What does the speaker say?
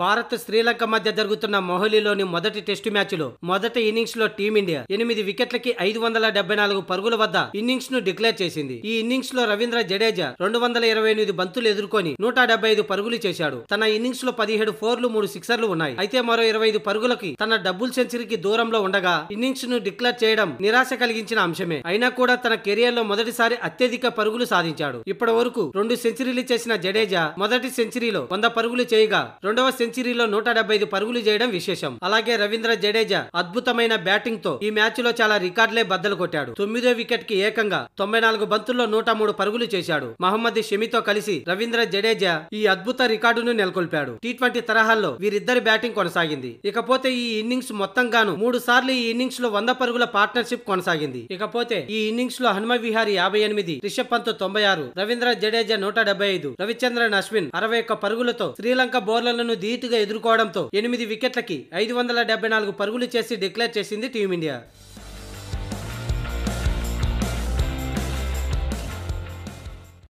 భారత్ శ్రీలంక మధ్య జరుగుతున్న మొహలీలోని మొదటి టెస్టు మ్యాచ్లో మొదటి ఇన్నింగ్స్ లో టీమిండియా ఎనిమిది వికెట్లకి ఐదు వందల డెబ్బై నాలుగు పరుగుల వద్ద ఇన్నింగ్స్ ను డిక్లేర్ చేసింది ఈ ఇన్నింగ్స్ లో రవీంద్ర జడేజా రెండు వందల ఇరవై ఎనిమిది బంతులు ఎదుర్కొని నూట ఐదు పరుగులు చేశాడు తన ఇన్నింగ్స్ లో పదిహేడు ఫోర్లు మూడు సిక్సర్లు ఉన్నాయి అయితే మరో ఇరవై ఐదు పరుగులకి తన డబుల్ సెంచరీకి దూరంలో ఉండగా ఇన్నింగ్స్ ను డిక్లేర్ చేయడం నిరాశ కలిగించిన అంశమే అయినా కూడా తన కెరియర్ లో మొదటిసారి అత్యధిక పరుగులు సాధించాడు ఇప్పటి వరకు రెండు సెంచరీలు చేసిన జడేజా మొదటి సెంచరీలో వంద పరుగులు చేయగా రెండవ సెంచరీలో నూట ఐదు పరుగులు చేయడం విశేషం అలాగే రవీంద్ర జడేజా అద్భుతమైన బ్యాటింగ్ తో ఈ మ్యాచ్ లో చాలా రికార్డులే బద్దలు కొట్టాడు తొమ్మిదో వికెట్ కి ఏకంగా తొంభై నాలుగు బంతుల్లో నూట మూడు పరుగులు చేశాడు మహమ్మద్ షమితో కలిసి రవీంద్ర జడేజా ఈ అద్భుత రికార్డును నెలకొల్పాడు టీ ట్వంటీ తరహాల్లో వీరిద్దరి బ్యాటింగ్ కొనసాగింది ఇకపోతే ఈ ఇన్నింగ్స్ మొత్తం గాను మూడు సార్లు ఈ ఇన్నింగ్స్ లో వంద పరుగుల పార్ట్నర్షిప్ కొనసాగింది ఇకపోతే ఈ ఇన్నింగ్స్ లో హనుమ విహారి యాభై ఎనిమిది రిషబ్ పంత్ తొంభై ఆరు రవీంద్ర జడేజా నూట ఐదు రవిచంద్రన్ అశ్విన్ అరవై ఒక్క పరుగులతో శ్రీలంక బౌలర్లను దీ రీతిగా ఎదుర్కోవడంతో ఎనిమిది వికెట్లకి ఐదు వందల నాలుగు పరుగులు చేసి డిక్లేర్ చేసింది టీమిండియా